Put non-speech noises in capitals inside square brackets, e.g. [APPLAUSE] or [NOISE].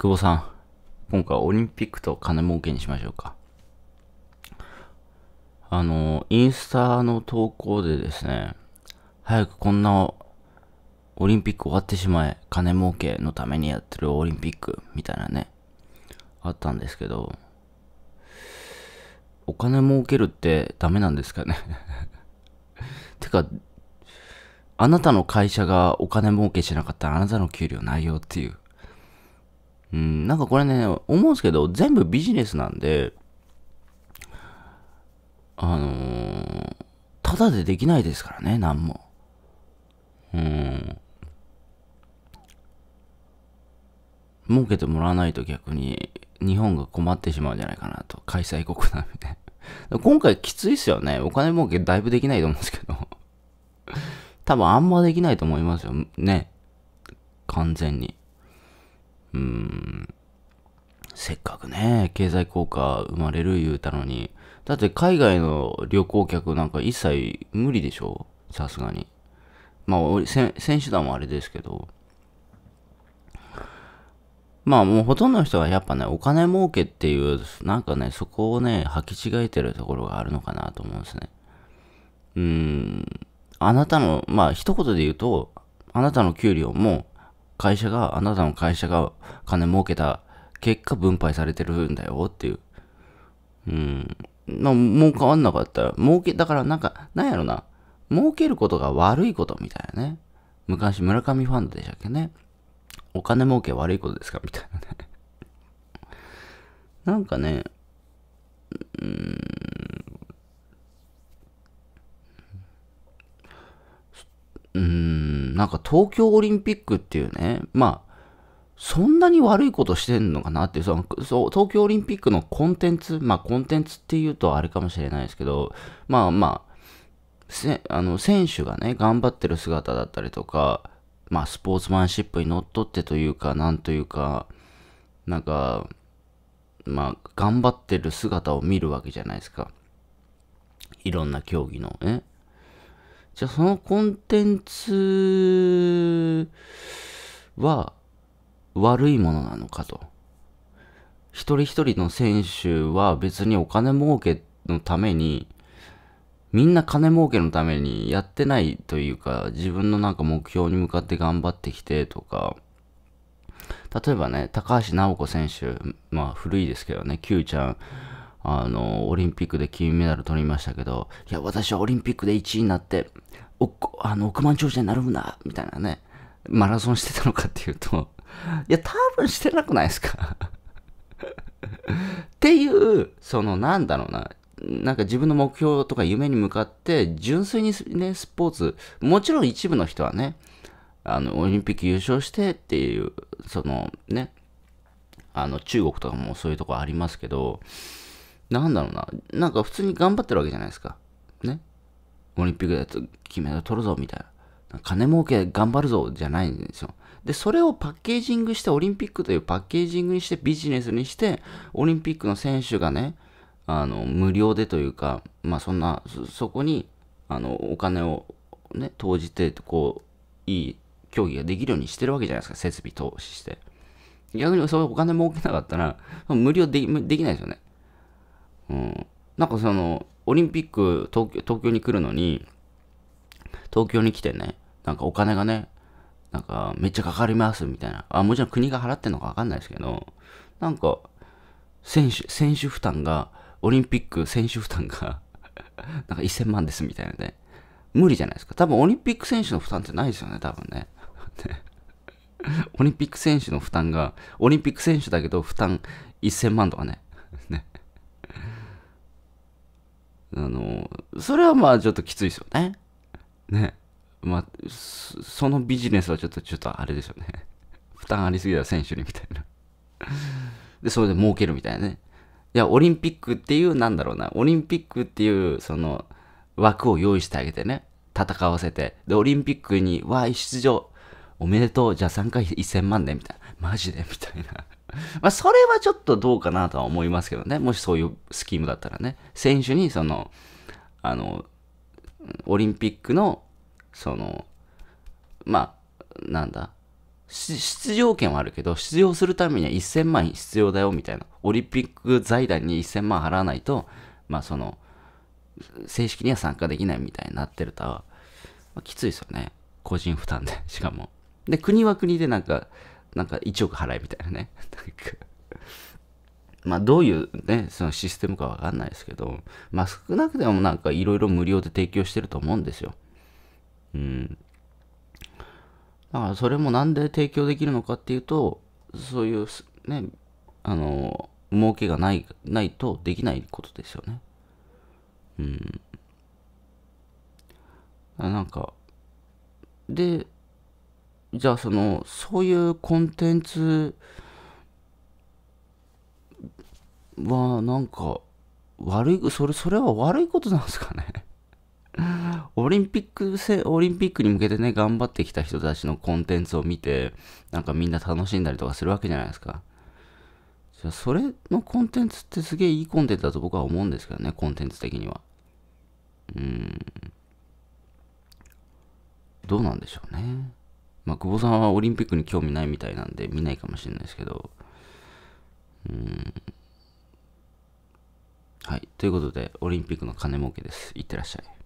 久保さん、今回はオリンピックと金儲けにしましょうか。あの、インスタの投稿でですね、早くこんなオリンピック終わってしまえ、金儲けのためにやってるオリンピックみたいなね、あったんですけど、お金儲けるってダメなんですかね [LAUGHS] てか、あなたの会社がお金儲けしなかったらあなたの給料ないよっていう。うん、なんかこれね、思うんですけど、全部ビジネスなんで、あのー、ただでできないですからね、なんも。うん。儲けてもらわないと逆に日本が困ってしまうんじゃないかなと。開催国なので、[LAUGHS] 今回きついっすよね。お金儲けだいぶできないと思うんですけど。[LAUGHS] 多分あんまできないと思いますよ。ね。完全に。うん。せっかくね、経済効果生まれる言うたのに。だって海外の旅行客なんか一切無理でしょさすがに。まあ、選手団もあれですけど。まあもうほとんどの人はやっぱね、お金儲けっていう、なんかね、そこをね、履き違えてるところがあるのかなと思うんですね。うーん。あなたの、まあ一言で言うと、あなたの給料も、会社が、あなたの会社が金儲けた結果分配されてるんだよっていう。うん。まあ、儲かんなかったら、儲け、だからなんか、なんやろな。儲けることが悪いことみたいなね。昔、村上ファンドでしたっけね。お金儲け悪いことですかみたいなね。[LAUGHS] なんかね、うん、うん、なんか東京オリンピックっていうね、まあ、そんなに悪いことしてんのかなってそのそう東京オリンピックのコンテンツ、まあコンテンツっていうとあれかもしれないですけど、まあまあ、せあの選手がね、頑張ってる姿だったりとか、まあスポーツマンシップにのっとってというか、なんというか、なんか、まあ頑張ってる姿を見るわけじゃないですか。いろんな競技のね。じゃあそのコンテンツは、悪いものなのかと。一人一人の選手は別にお金儲けのために、みんな金儲けのためにやってないというか、自分のなんか目標に向かって頑張ってきてとか、例えばね、高橋尚子選手、まあ古いですけどね、Q ちゃん、あの、オリンピックで金メダル取りましたけど、いや、私はオリンピックで1位になって、おあの億万長者になるんだみたいなね、マラソンしてたのかっていうといや、多分してなくないですか [LAUGHS] っていう、そのなんだろうな、なんか自分の目標とか夢に向かって、純粋にね、スポーツ、もちろん一部の人はね、あの、オリンピック優勝してっていう、そのね、あの、中国とかもそういうとこありますけど、なんだろうな、なんか普通に頑張ってるわけじゃないですか。ね。オリンピックで金メダル取るぞ、みたいな。金儲け頑張るぞじゃないんですよ。で、それをパッケージングして、オリンピックというパッケージングにして、ビジネスにして、オリンピックの選手がね、あの、無料でというか、まあそんな、そそこに、あの、お金をね、投じて、こう、いい競技ができるようにしてるわけじゃないですか、設備投資して。逆にそれお金儲けなかったら、無料でできないですよね。うん。なんかその、オリンピック東京東京に来るのに、東京に来てね、なんかお金がね、なんかめっちゃかかりますみたいな。あ、もちろん国が払ってんのかわかんないですけど、なんか、選手、選手負担が、オリンピック選手負担が [LAUGHS] なんか1000万ですみたいなね。無理じゃないですか。多分オリンピック選手の負担ってないですよね、多分ね。オリンピック選手の負担が、オリンピック選手だけど負担1000万とかね。[LAUGHS] ね。あの、それはまあちょっときついですよね。ね、まあ、そのビジネスはちょっと、ちょっとあれですよね。[LAUGHS] 負担ありすぎだ選手に、みたいな。[LAUGHS] で、それで儲けるみたいなね。いや、オリンピックっていう、なんだろうな、オリンピックっていう、その、枠を用意してあげてね、戦わせて、で、オリンピックに、わー、出場、おめでとう、じゃあ3回1000万ね、みたいな。マジでみたいな。[LAUGHS] まあ、それはちょっとどうかなとは思いますけどね。もしそういうスキームだったらね。選手に、その、あの、オリンピックの、その、まあ、なんだ、出場権はあるけど、出場するためには1000万必要だよ、みたいな。オリンピック財団に1000万払わないと、まあその、正式には参加できないみたいになってると、まあ、きついですよね。個人負担で、[LAUGHS] しかも。で、国は国でなんか、なんか1億払えみたいなね。まあ、どういうね、そのシステムかわかんないですけど、まあ、少なくてもなんかいろいろ無料で提供してると思うんですよ。うん。だからそれもなんで提供できるのかっていうと、そういうね、あの、儲けがない、ないとできないことですよね。うん。なんか、で、じゃあその、そういうコンテンツ、はなんか悪いそれそれは悪いことなんですかね [LAUGHS] オリンピックせオリンピックに向けてね頑張ってきた人たちのコンテンツを見てなんかみんな楽しんだりとかするわけじゃないですかじゃそれのコンテンツってすげえいいコンテンツだと僕は思うんですけどねコンテンツ的にはうんどうなんでしょうねまあ久保さんはオリンピックに興味ないみたいなんで見ないかもしれないですけどうんはい。ということで、オリンピックの金儲けです。いってらっしゃい。